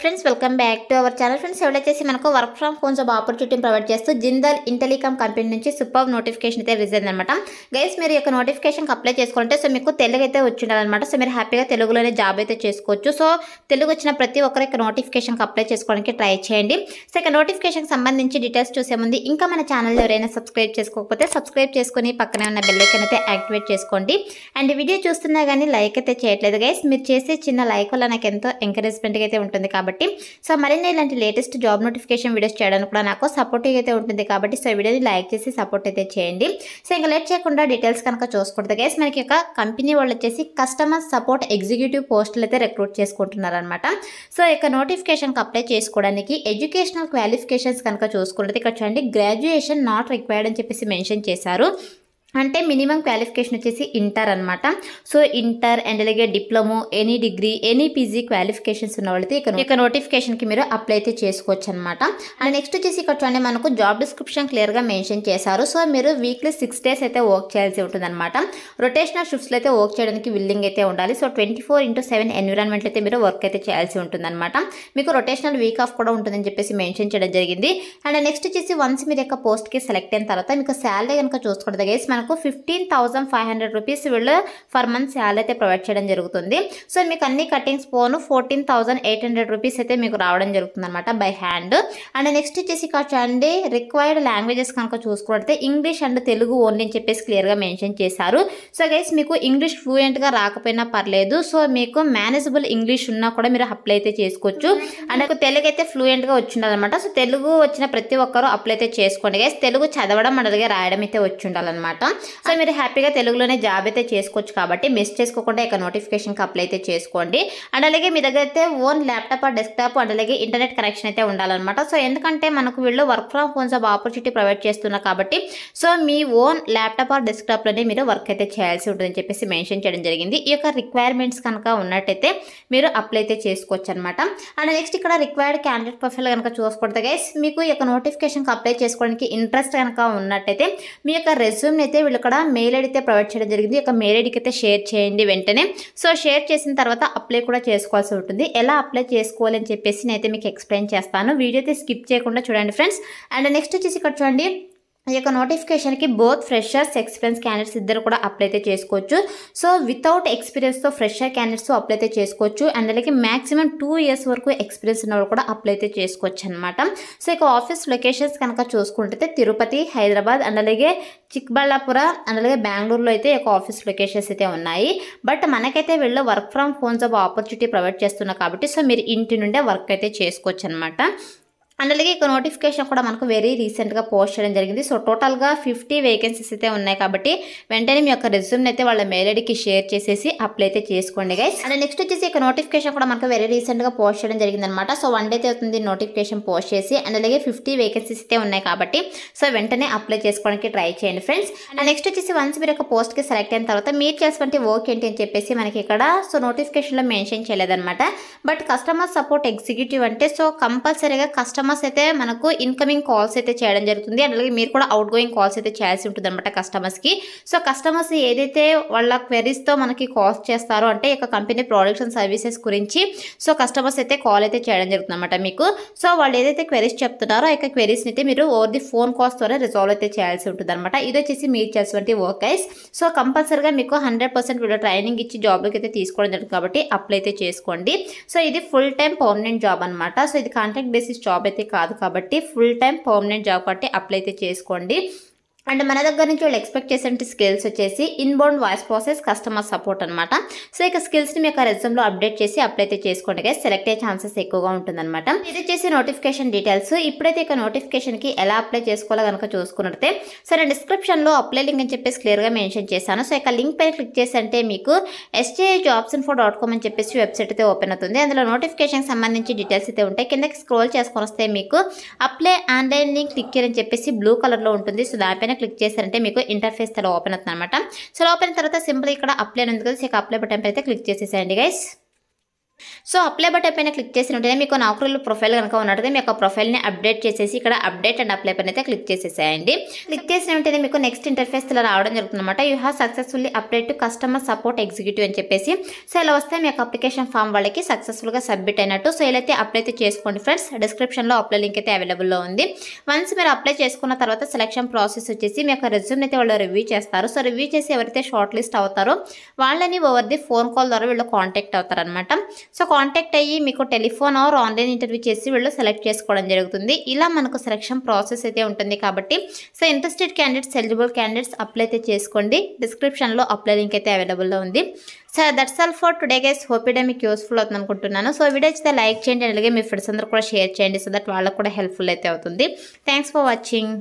friends welcome back to our channel friends ఎవరైతే మనకు work from home job opportunity provide చేస్తూ Jindal Intellicom company నుంచి super notification అయితే resign అనమాట గైస్ మీరు యొక్క నోటిఫికేషన్కి అప్లై చేసుకుంటే సో మీకు తెలుగు అయితే వచ్చిండాలన్నమాట సో మీరు హ్యాపీగా తెలుగులోనే జాబ్ అయితే చేసుకోవచ్చు సో తెలుగు వచ్చిన ప్రతి ఒక్కరి యొక్క నోటిఫికేషన్కి అప్లై చేసుకోవడానికి ట్రై చేయండి సో ఇక నోటిఫికేషన్కి సంబంధించి డీటెయిల్స్ చూసే ముందు ఇంకా మన ఛానల్ ఎవరైనా సబ్స్క్రైబ్ చేసుకోకపోతే సబ్స్క్రైబ్ చేసుకుని పక్కనే ఉన్న బెల్లైకన్ అయితే యాక్టివేట్ చేసుకోండి అండ్ వీడియో చూస్తున్నా కానీ లైక్ అయితే చేయట్లేదు గైస్ మీరు చేసే చిన్న లైక్ వల్ల నాకు ఎంతో ఎంకరేజ్మెంట్గా అయితే ఉంటుంది కాబట్టి కాబట్టి సో మరిన్ని ఇలాంటి లేటెస్ట్ జాబ్ నోటిఫికేషన్ వీడియోస్ చేయడానికి కూడా నాకు సపోర్టివ్ అయితే ఉంటుంది కాబట్టి సో వీడియోని లైక్ చేసి సపోర్ట్ అయితే చేయండి సో ఇంకా లేట్ చేయకుండా డీటెయిల్స్ కనుక చూసుకుంటుంది గైస్ మనకి ఒక కంపెనీ వాళ్ళు వచ్చేసి కస్టమర్ సపోర్ట్ ఎగ్జిక్యూటివ్ పోస్టులు అయితే రిక్రూట్ చేసుకుంటున్నారనమాట సో ఇక నోటిఫికేషన్కి అప్లై చేసుకోవడానికి ఎడ్యుకేషనల్ క్వాలిఫికేషన్స్ కనుక చూసుకుంటుంది ఇక్కడ చూడండి గ్రాడ్యుయేషన్ నాట్ రిక్వైర్డ్ అని చెప్పేసి మెన్షన్ చేశారు అంటే మినిమం క్వాలిఫికేషన్ వచ్చేసి ఇంటర్ అనమాట సో ఇంటర్ అండ్ అలాగే diploma any degree any PG qualifications ఉన్న వాళ్ళైతే ఇక ఇక నోటిఫికేషన్కి మీరు అప్లై అయితే చేసుకోవచ్చు అనమాట అండ్ నెక్స్ట్ వచ్చేసి ఇక్కడ చూడండి మనకు జాబ్ డిస్క్రిప్షన్ క్లియర్గా మెన్షన్ చేశారు సో మీరు వీక్లీ సిక్స్ డేస్ అయితే వర్క్ చేయాల్సి ఉంటుంది అనమాట రొటేషనల్ షిఫ్ట్స్లో అయితే వర్క్ చేయడానికి విల్లింగ్ అయితే ఉండాలి so twenty four into seven environment అయితే మీరు వర్క్ అయితే చేయాల్సి ఉంటుంది అనమాట మీకు రొటేషనల్ వీక్ ఆఫ్ కూడా ఉంటుందని చెప్పేసి మెన్షన్ చేయడం జరిగింది అండ్ నెక్స్ట్ వచ్చేసి వన్స్ మీరు యొక్క పోస్ట్కి సెలెక్ట్ అయిన తర్వాత మీకు శాలరీ కనుక చూసుకోవడం మనం మనకు fifteen thousand five hundred rupees వీళ్ళు ఫర్ మంత్ శాలరీ అయితే ప్రొవైడ్ చేయడం జరుగుతుంది సో మీకు అన్ని కటింగ్స్ పోను fourteen thousand eight hundred rupees అయితే మీకు రావడం జరుగుతుంది అనమాట బై హ్యాండ్ అండ్ నెక్స్ట్ వచ్చేసి కాచండి రిక్వైర్డ్ లాంగ్వేజెస్ కనుక చూసుకుంటే ఇంగ్లీష్ అండ్ తెలుగు ఓన్లీ అని చెప్పేసి క్లియర్గా మెన్షన్ చేశారు సో గైస్ మీకు ఇంగ్లీష్ ఫ్లూయెంట్గా రాకపోయినా పర్లేదు సో మీకు మేనేజబుల్ ఇంగ్లీష్ ఉన్నా కూడా మీరు అప్లై అయితే చేసుకోవచ్చు అండ్ నాకు తెలుగు అయితే ఫ్లూయెంట్గా వచ్చిండాలన్నమాట సో తెలుగు వచ్చిన ప్రతి ఒక్కరూ అప్లై అయితే చేసుకోండి గైస్ తెలుగు చదవడం అడిగే రాయడం అయితే వచ్చి ఉండాలన్నమాట సో మీరు హ్యాపీగా తెలుగులోనే జాబ్ అయితే చేసుకోవచ్చు కాబట్టి మిస్ చేసుకోకుండా ఇక నోటిఫికేషన్కి అప్లై అయితే చేసుకోండి అండ్ అలాగే మీ దగ్గర అయితే ఓన్ ల్యాప్టాప్ ఆ డెస్క్టాప్ అండ్ అలాగే ఇంటర్నెట్ కనెక్షన్ అయితే ఉండాలన్నమాట సో ఎందుకంటే మనకు వీళ్ళు work from home job opportunity provide చేస్తున్నారు కాబట్టి సో మీ ఓన్ ల్యాప్టాప్ ఆర్ డెస్క్టాప్లోనే మీరు వర్క్ అయితే చేయాల్సి ఉంటుందని చెప్పేసి మెన్షన్ చేయడం జరిగింది ఈ యొక్క రిక్వైర్మెంట్స్ కనుక ఉన్నట్టయితే మీరు అప్లై అయితే చేసుకోవచ్చు అనమాట అండ్ నెక్స్ట్ ఇక్కడ రిక్వైర్డ్ క్యాండిడేట్ ప్రొఫైల్ కనుక చూసుకుంటే గైస్ మీకు ఈ యొక్క నోటిఫికేషన్కి అప్లై చేసుకోవడానికి ఇంట్రెస్ట్ కనుక ఉన్నట్టయితే మీ యొక్క రెజ్యూమ్ని అయితే వీళ్ళు ఇక్కడ మెయిల్ ఐడి అయితే ప్రొవైడ్ చేయడం జరిగింది ఇక మెయిల్ ఐడికి అయితే షేర్ చేయండి వెంటనే సో షేర్ చేసిన తర్వాత అప్లై కూడా చేసుకోవాల్సి ఉంటుంది ఎలా అప్లై చేసుకోవాలని చెప్పేసి నేనైతే మీకు ఎక్స్ప్లెయిన్ చేస్తాను వీడియో అయితే స్కిప్ చేయకుండా చూడండి ఫ్రెండ్స్ అండ్ నెక్స్ట్ వచ్చేసి ఇక్కడ చూడండి ఈ యొక్క నోటిఫికేషన్కి బోత్ ఫ్రెషర్స్ ఎక్స్పీరియన్స్ క్యాండిడేట్స్ ఇద్దరు కూడా అప్లై అయితే చేసుకోవచ్చు సో వితౌట్ ఎక్స్పీరియన్స్తో ఫ్రెషర్ క్యాండిడేట్స్ అప్లై అయితే చేసుకోవచ్చు అండ్ అలాగే మ్యాక్సిమం టూ ఇయర్స్ వరకు ఎక్స్పీరియన్స్ ఉన్న కూడా అప్లై అయితే చేసుకోవచ్చు అనమాట సో ఇక ఆఫీస్ లొకేషన్స్ కనుక చూసుకుంటే తిరుపతి హైదరాబాద్ అండ్ అలాగే చిక్బళ్ళాపుర అండ్ అలాగే బెంగళూరులో అయితే ఒక ఆఫీస్ లొకేషన్స్ అయితే ఉన్నాయి బట్ మనకైతే వీళ్ళు work from home job opportunity provide చేస్తున్నారు కాబట్టి సో మీరు ఇంటి నుండే వర్క్ అయితే చేసుకోవచ్చు అనమాట అండ్ అలాగే ఇక నోటిఫికేషన్ కూడా మనకు వెరీ రీసెంట్గా పోస్ట్ చేయడం జరిగింది సో టోటల్గా ఫిఫ్టీ వేకెన్సీస్ అయితే ఉన్నాయి కాబట్టి వెంటనే మీ యొక్క రెజ్యూమ్ అయితే వాళ్ళ మెయిల్ ఐడికి షేర్ చేసేసి అప్లై అయితే చేసుకోండి గైస్ అండ్ నెక్స్ట్ వచ్చేసి ఇక నోటిఫికేషన్ కూడా మనకు వెరీ రీసెంట్గా పోస్ట్ చేయడం జరిగింది అనమాట సో వన్ డే అవుతుంది నోటిఫికేషన్ పోస్ట్ చేసి అండ్ అలాగే ఫిఫ్టీ వేకెన్సీస్ అయితే ఉన్నాయి కాబట్టి సో వెంటనే అప్లై చేసుకోవడానికి ట్రై చేయండి ఫ్రెండ్స్ అండ్ నెక్స్ట్ వచ్చేసి వన్స్ మీరు ఒక పోస్ట్కి సెలెక్ట్ అయిన తర్వాత మీరు చేసినటువంటి వర్క్ ఏంటి అని చెప్పేసి మనకి ఇక్కడ సో నోటిఫికేషన్లో మెన్షన్ చేయలేదనమాట బట్ కస్టమర్ సపోర్ట్ ఎగ్జిక్యూటివ్ అంటే సో కంపల్సరీగా కస్టమర్ కస్టమర్స్ అయితే మనకు ఇన్కమింగ్ కాల్స్ అయితే చేయడం జరుగుతుంది అలాగే మీరు కూడా అవుట్ గోయింగ్ కాల్స్ అయితే చేయాల్సి ఉంటుంది అనమాట కస్టమర్స్కి సో కస్టమర్స్ ఏదైతే వాళ్ళ క్వెరీస్తో మనకి కాల్స్ చేస్తారో అంటే ఇక కంపెనీ ప్రొడక్ట్స్ అండ్ సర్వీసెస్ గురించి సో కస్టమర్స్ అయితే కాల్ అయితే చేయడం జరుగుతుంది అనమాట మీకు సో వాళ్ళు ఏదైతే క్వెరీస్ చెప్తున్నారో ఆ క్వెరీస్ని అయితే మీరు ఓవర్ ది ఫోన్ కాల్స్ ద్వారా రిజాల్వ్ అయితే చేయాల్సి ఉంటుంది అనమాట ఇది వచ్చేసి మీరు చేసినటువంటి వర్క్ అయిస్ సో కంపల్సరీగా మీకు హండ్రెడ్ పర్సెంట్ వీళ్ళు ట్రైనింగ్ ఇచ్చి జాబ్లోకి అయితే తీసుకోవడం జరుగుతుంది కాబట్టి అప్లై అయితే చేసుకోండి సో ఇది ఫుల్ టైం పర్మనెంట్ జాబ్ అనమాట సో ఇది కాంట్రాక్ట్ బేసిస్ జాబ్ అయితే కాదు కాబట్టి ఫుల్ టైం పర్మనెంట్ జాబ్ కాబట్టి అప్లై అయితే చేసుకోండి అండ్ మన దగ్గర నుంచి వాళ్ళు ఎక్స్పెక్ట్ చేసే స్కిల్స్ వచ్చేసి inbound voice process customer support అనమాట సో ఇక స్కిల్స్ని మీకు రెజ్యూమ్లో అప్డేట్ చేసి అప్లై అయితే చేసుకోండి సెలెక్ట్ అయ్యే ఛాన్సెస్ ఎక్కువగా ఉంటుందన్నమాట ఇది వచ్చేసి నోటిఫికేషన్ డీటెయిల్స్ ఇప్పుడైతే ఇక నోటిఫికేషన్కి ఎలా అప్లై చేసుకోవాలో కనుక చూసుకున్నట్టే సరే డిస్క్రిప్షన్లో అప్లై లింక్ అని చెప్పేసి క్లియర్గా మెన్షన్ చేశాను సో ఇక లింక్ పైన క్లిక్ చేసి అంటే మీకు SJI jobs info dot com అని చెప్పేసి వెబ్సైట్ అయితే ఓపెన్ అవుతుంది అందులో నోటిఫికేషన్కి సంబంధించి డీటెయిల్స్ అయితే ఉంటాయి కిందకి స్క్రోల్ చేసుకొని వస్తే మీకు అప్లై ఆన్లైన్ లింక్ క్లిక్ చేయని చెప్పేసి బ్లూ కలర్లో ఉంటుంది సో దానిపైన క్లిక్ చేశారంటే మీకు ఇంటర్ఫేస్ తల ఓపెన్ అవుతుంది అనమాట సో ఓపెన్ తర్వాత సింపుల్ ఇక్కడ అప్లై ఉంది కదా సో అప్లై బటన్ అయితే క్లిక్ చేసేసేయండి గైస్ సో అప్లై బటన్ పైన క్లిక్ చేసిన ఉంటే మీకు నౌకరులు ప్రొఫైల్ కనుక ఉన్నట్టు మీ యొక్క ప్రొఫైల్ని అప్డేట్ చేసేసి ఇక్కడ అప్డేట్ అండ్ అప్లై పైన అయితే క్లిక్ చేసేసేయండి క్లిక్ చేసిన ఉంటే మీకు నెక్స్ట్ ఇంటర్ఫేస్ ఇలా రావడం జరుగుతుంది అనమాట you have successfully update to customer support executive అని చెప్పేసి సో ఇలా వస్తే మీ యొక్క అప్లికేషన్ ఫామ్ వాళ్ళకి సక్సెస్ఫుల్గా సబ్మిట్ అయినట్టు సో ఇలా అయితే అప్లై అయితే చేసుకోండి ఫ్రెండ్స్ డిస్క్రిప్షన్లో అప్లై లింక్ అయితే అవైలబుల్లో ఉంది వన్స్ మీరు అప్లై చేసుకున్న తర్వాత సెలక్షన్ ప్రాసెస్ వచ్చేసి మీ యొక్క రెజ్యూమ్ అయితే వాళ్ళు రివ్యూ చేస్తారు సో రివ్యూ చేసి ఎవరైతే షార్ట్ లిస్ట్ అవుతారో వాళ్ళని ఓవర్ ది ఫోన్ కాల్ ద్వారా వీళ్ళు కాంటాక్ట్ అవుతారనమాట సో కాంటాక్ట్ అయ్యి మీకు టెలిఫోన్ ఆర్ ఆన్లైన్ ఇంటర్వ్యూ చేసి వీళ్ళు సెలెక్ట్ చేసుకోవడం జరుగుతుంది ఇలా మనకు సెలక్షన్ ప్రాసెస్ అయితే ఉంటుంది కాబట్టి so interested candidates eligible candidates apply అయితే చేసుకోండి డిస్క్రిప్షన్లో అప్లై లింక్ అయితే అవైలబుల్లో ఉంది so that's all for today guys hope ఇడే మీకు యూస్ఫుల్ అవుతుంది అనుకుంటున్నాను సో వీడియో అయితే లైక్ చేయండి అలాగే మీ ఫ్రెండ్స్ అందరూ కూడా షేర్ చేయండి సో దట్ వాళ్ళకు కూడా హెల్ప్ఫుల్ అయితే అవుతుంది థ్యాంక్స్ ఫర్ వాచింగ్